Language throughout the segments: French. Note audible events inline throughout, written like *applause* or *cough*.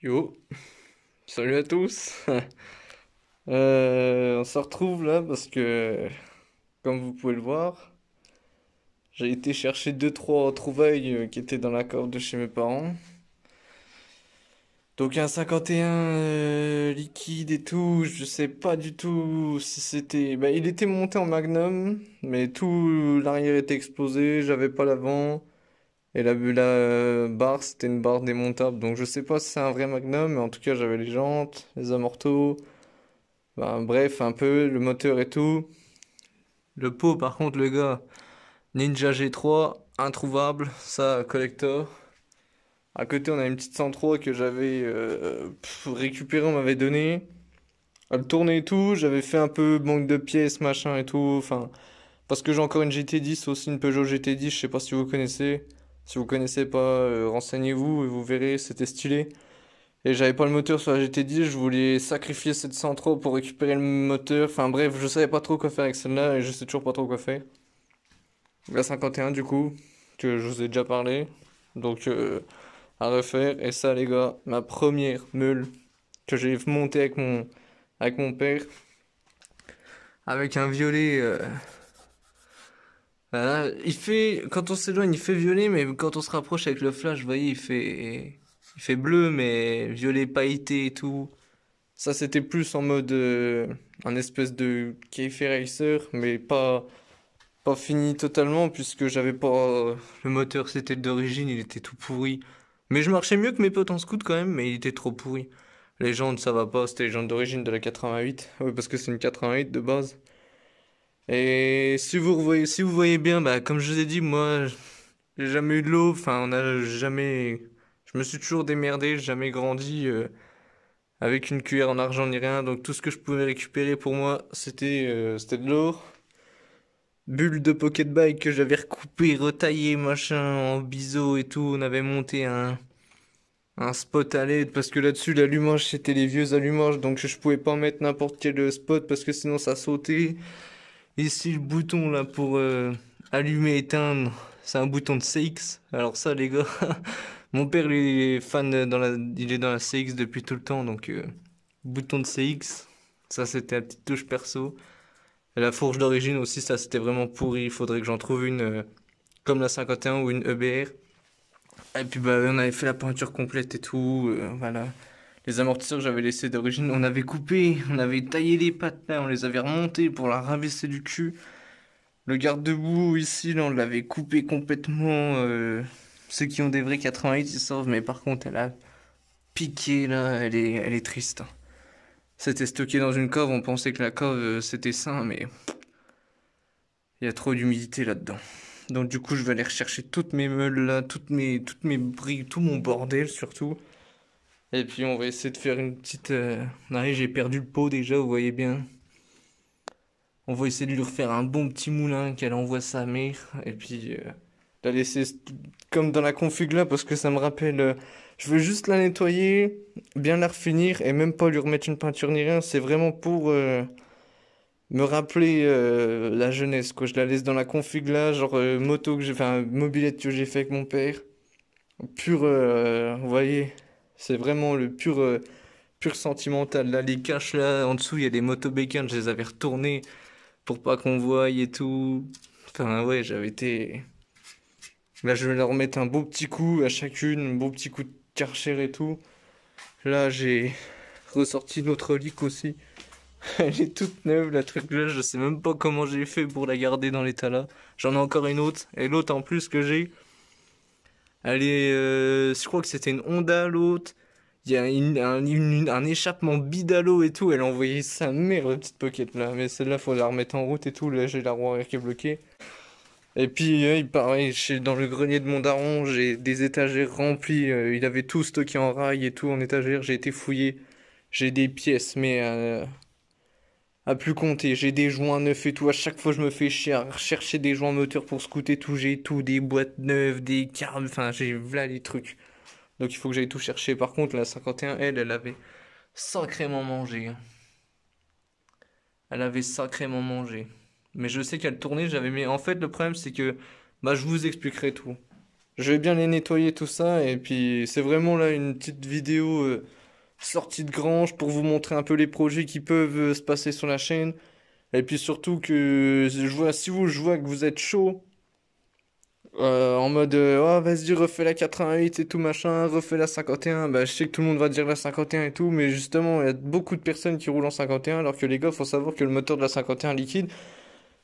Yo, salut à tous. *laughs* Euh, on se retrouve là parce que, comme vous pouvez le voir, j'ai été chercher deux trois trouvailles euh, qui étaient dans la corde de chez mes parents. Donc un 51 euh, liquide et tout, je sais pas du tout si c'était... Bah, il était monté en magnum, mais tout l'arrière était explosé, j'avais pas l'avant. Et la, la barre, c'était une barre démontable. Donc je sais pas si c'est un vrai Magnum, mais en tout cas j'avais les jantes, les amortos, bah, bref, un peu le moteur et tout. Le pot, par contre, le gars, Ninja G3, introuvable, ça, collector. À côté, on a une petite 103 que j'avais récupéré euh, récupérée, on m'avait donné. Elle tournait et tout, j'avais fait un peu manque de pièces, machin et tout. Enfin, parce que j'ai encore une GT10, aussi une Peugeot GT10, je sais pas si vous connaissez. Si vous connaissez pas, euh, renseignez-vous et vous verrez, c'était stylé. Et j'avais pas le moteur sur la GT10, je voulais sacrifier cette Centro pour récupérer le moteur. Enfin bref, je savais pas trop quoi faire avec celle-là et je sais toujours pas trop quoi faire. La 51 du coup, que je vous ai déjà parlé. Donc euh, à refaire. Et ça les gars, ma première meule que j'ai montée avec mon, avec mon père. Avec un violet... Euh, bah, il fait, quand on s'éloigne, il fait violet, mais quand on se rapproche avec le flash, vous voyez, il fait, il fait bleu, mais violet pailleté et tout. Ça, c'était plus en mode, euh, un espèce de KF Racer, mais pas, pas fini totalement, puisque j'avais pas, euh, le moteur, c'était d'origine, il était tout pourri. Mais je marchais mieux que mes potes en scout quand même, mais il était trop pourri. Les jantes, ça va pas, c'était les jantes d'origine de la 88. parce que c'est une 88 de base. Et si vous voyez, si vous voyez bien, bah, comme je vous ai dit, moi, j'ai jamais eu de l'eau. Enfin, on a jamais. Je me suis toujours démerdé, jamais grandi euh, avec une cuillère en argent ni rien. Donc tout ce que je pouvais récupérer pour moi, c'était euh, de l'eau. Bulle de pocket bike que j'avais recoupé, retaillé, machin, en biseau et tout. On avait monté un un spot à LED parce que là-dessus l'allumage c'était les vieux allumages donc je pouvais pas mettre n'importe quel euh, spot parce que sinon ça sautait. Ici, le bouton là pour euh, allumer et éteindre, c'est un bouton de CX. Alors ça, les gars, *laughs* mon père est fan dans la, il est dans la CX depuis tout le temps, donc euh, bouton de CX, ça c'était la petite touche perso. la fourche d'origine aussi, ça c'était vraiment pourri. Il faudrait que j'en trouve une euh, comme la 51 ou une EBR. Et puis bah on avait fait la peinture complète et tout, voilà. Les amortisseurs, j'avais laissé d'origine, on avait coupé, on avait taillé les patins, on les avait remontés pour la rabaisser du cul. Le garde boue ici, là, on l'avait coupé complètement. Euh, ceux qui ont des vrais 88, ils savent, mais par contre, elle a piqué, là, elle est, elle est triste. C'était stocké dans une cave, on pensait que la cave euh, c'était sain, mais... Il y a trop d'humidité là-dedans. Donc du coup, je vais aller rechercher toutes mes meules là, toutes mes, toutes mes briques, tout mon bordel surtout. Et puis on va essayer de faire une petite... Euh, j'ai perdu le pot déjà, vous voyez bien. On va essayer de lui refaire un bon petit moulin qu'elle envoie sa mère. Et puis euh, la laisser comme dans la config là parce que ça me rappelle... Euh, je veux juste la nettoyer, bien la refinir et même pas lui remettre une peinture ni rien. C'est vraiment pour me rappeler la jeunesse. Quoi. Je la laisse dans la config là, genre moto que j'ai, un mobilette que j'ai fait avec mon père. Pure, vous voyez, c'est vraiment le pur, euh, pur sentimental. Là, les caches, là, en dessous, il y a des motos je les avais retournés pour pas qu'on voie et tout. Enfin, ouais, j'avais été. Là, je vais leur mettre un beau petit coup à chacune, un beau petit coup de karcher et tout. Là, j'ai ressorti notre relique aussi. *laughs* Elle est toute neuve, la truc là, je sais même pas comment j'ai fait pour la garder dans l'état là. J'en ai encore une autre, et l'autre en plus que j'ai, elle est, euh, je crois que c'était une Honda l'autre. Il y a un, échappement bidalo et tout. Elle a envoyé sa mère, la petite pocket là. Mais celle-là, faut la remettre en route et tout. Là, j'ai la roue arrière qui est bloquée. Et puis, euh, pareil, chez, dans le grenier de mon daron, j'ai des étagères remplies. Euh, il avait tout stocké en rail et tout en étagère. J'ai été fouillé. J'ai des pièces, mais plus compter. J'ai des joints neufs et tout. À chaque fois, je me fais chercher des joints moteurs pour scouter tout. J'ai tout, des boîtes neuves, des carmes. Enfin, j'ai voilà les trucs. Donc, il faut que j'aille tout chercher. Par contre, la 51L, elle avait sacrément mangé. Elle avait sacrément mangé. Mais je sais qu'elle tournait, j'avais mis. En fait, le problème, c'est que. Bah, je vous expliquerai tout. Je vais bien les nettoyer, tout ça. Et puis, c'est vraiment là une petite vidéo. Euh, sortie de grange pour vous montrer un peu les projets qui peuvent euh, se passer sur la chaîne. Et puis surtout que je vois, si vous, je vois que vous êtes chaud, euh, en mode euh, oh, vas-y refais la 88 et tout machin, refais la 51, bah je sais que tout le monde va dire la 51 et tout, mais justement il y a beaucoup de personnes qui roulent en 51 alors que les gars faut savoir que le moteur de la 51 liquide,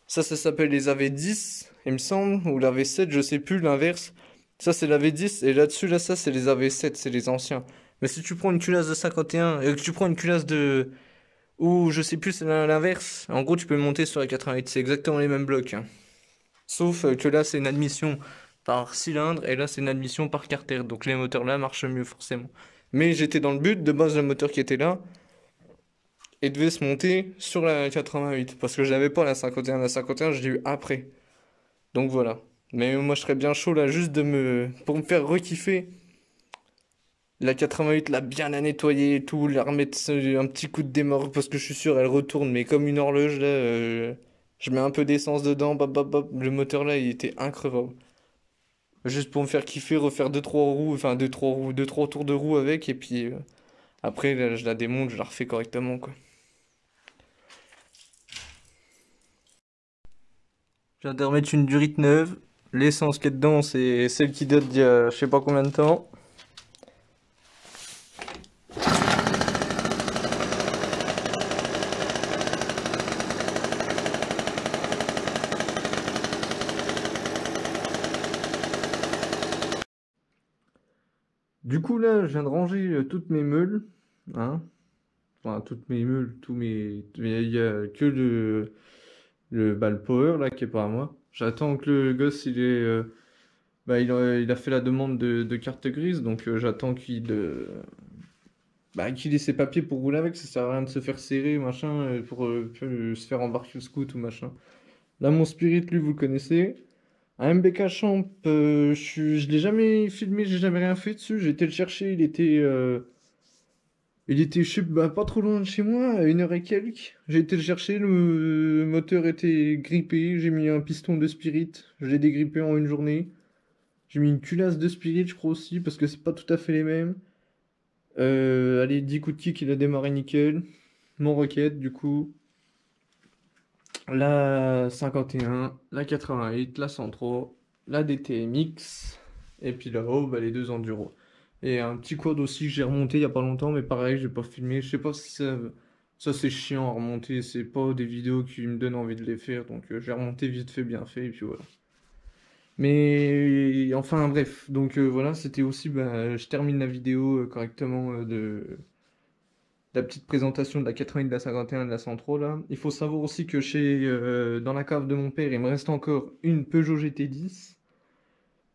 ça ça s'appelle les AV10 il me semble, ou la V7 je sais plus l'inverse, ça c'est la V10 et là-dessus là ça c'est les AV7, c'est les anciens. Mais si tu prends une culasse de 51 et euh, que tu prends une culasse de. Ou je sais plus, c'est l'inverse. En gros, tu peux monter sur la 88. C'est exactement les mêmes blocs. Hein. Sauf euh, que là, c'est une admission par cylindre et là, c'est une admission par carter. Donc les moteurs là marchent mieux, forcément. Mais j'étais dans le but. De base, le moteur qui était là. Et devait se monter sur la 88. Parce que je n'avais pas la 51. La 51, je l'ai eu après. Donc voilà. Mais moi, je serais bien chaud là, juste de me. pour me faire rekiffer la 88 l'a bien la nettoyer et tout, la remettre un petit coup de démarre parce que je suis sûr elle retourne mais comme une horloge là, euh, je mets un peu d'essence dedans, le moteur là il était increvable. Juste pour me faire kiffer, refaire 2-3 roues, enfin 2 trois roues, 2 trois tours de roues avec et puis euh, après je la démonte, je la refais correctement quoi. Je viens de remettre une durite neuve. L'essence qui est dedans, c'est celle qui date d'il y a je sais pas combien de temps. là, je viens de ranger euh, toutes mes meules. Hein enfin, toutes mes meules, tous mes. Il n'y a que le. Le, Bal power, là, qui est pas à moi. J'attends que le gosse, il est. Euh, bah, euh, il, a, fait la demande de, carte grise, donc j'attends bah, qu'il ait ses papiers pour rouler avec. Ça sert à rien de se faire serrer, machin, pour, se faire embarquer au scout ou machin. Là, mon spirit, lui, vous le connaissez. Un MBK Champ, euh, je, l'ai jamais filmé, j'ai jamais rien fait dessus. J'ai été le chercher, il était. Euh, il était, je pas, trop loin de chez moi, à une heure et quelques. J'ai été le chercher, le moteur était grippé, j'ai mis un piston de spirit, je l'ai dégrippé en une journée. J'ai mis une culasse de spirit, je crois aussi, parce que c'est pas tout à fait les mêmes. Euh, allez, 10 coups de kick, il a démarré nickel. Mon requête, du coup la 51, la 88, la Centro, la DTMX, et puis là-haut, oh, bah, les deux enduros. Et un petit quad aussi que j'ai remonté il n'y a pas longtemps, mais pareil, j'ai pas filmé. Je sais pas si ça, ça c'est chiant à remonter, c'est pas des vidéos qui me donnent envie de les faire, donc euh, j'ai remonté vite fait, bien fait, et puis voilà. Mais enfin bref, donc euh, voilà, c'était aussi, bah, je termine la vidéo euh, correctement de la petite présentation de la 80, de la 51 de la 103 là. Il faut savoir aussi que chez, euh, dans la cave de mon père, il me reste encore une Peugeot GT10,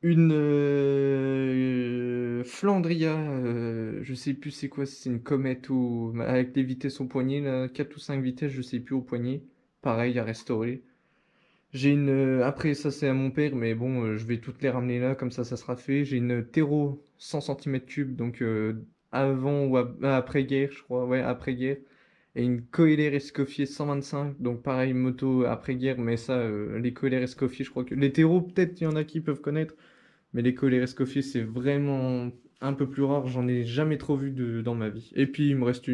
une euh, Flandria, euh, je sais plus c'est quoi, c'est une comète ou avec des vitesses au poignet, là, 4 ou 5 vitesses, je sais plus au poignet, pareil à restaurer. J'ai une après ça c'est à mon père mais bon je vais toutes les ramener là comme ça ça sera fait. J'ai une terreau 100 cm3 donc avant ou après-guerre, je crois, ouais, après-guerre. Et une Coeler 125, donc pareil, moto après-guerre, mais ça, euh, les Coeler Escoffier, je crois que. Les terreaux, peut-être, il y en a qui peuvent connaître, mais les Coeler Escoffier, c'est vraiment un peu plus rare, j'en ai jamais trop vu dans ma vie. Et puis, il me reste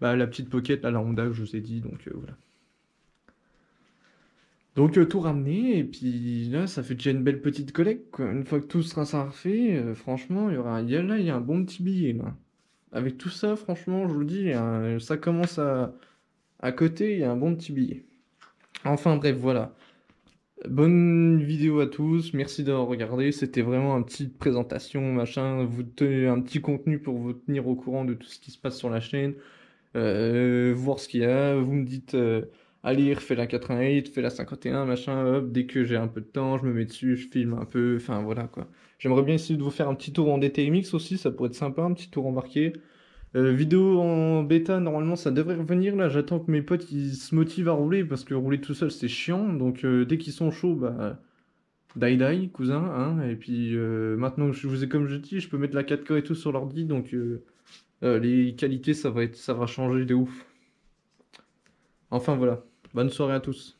bah, la petite pocket, la Honda que je vous ai dit, donc euh, voilà. Donc euh, tout ramené et puis là, ça fait déjà une belle petite collecte. Une fois que tout sera fait, franchement, il y aura là, il y a un bon petit billet. Là avec tout ça, franchement, je vous dis, hein, ça commence à, à côté, il y a un bon petit billet. Enfin bref, voilà. Bonne vidéo à tous, merci d'avoir regardé, c'était vraiment une petite présentation, machin, vous tenez un petit contenu pour vous tenir au courant de tout ce qui se passe sur la chaîne, euh, voir ce qu'il y a, vous me dites... Euh, lire, fais la 88, fais la 51, machin, hop, dès que j'ai un peu de temps, je me mets dessus, je filme un peu, enfin voilà quoi. J'aimerais bien essayer de vous faire un petit tour en DTMX aussi, ça pourrait être sympa, un petit tour embarqué. Euh, vidéo en bêta, normalement ça devrait revenir là, j'attends que mes potes ils se motivent à rouler parce que rouler tout seul c'est chiant, donc euh, dès qu'ils sont chauds, bah. Die die, cousin, hein, et puis euh, maintenant je vous ai comme je dis, je peux mettre la 4K et tout sur l'ordi, donc euh, les qualités ça va être ça va changer de ouf. Enfin voilà. Bonne soirée à tous.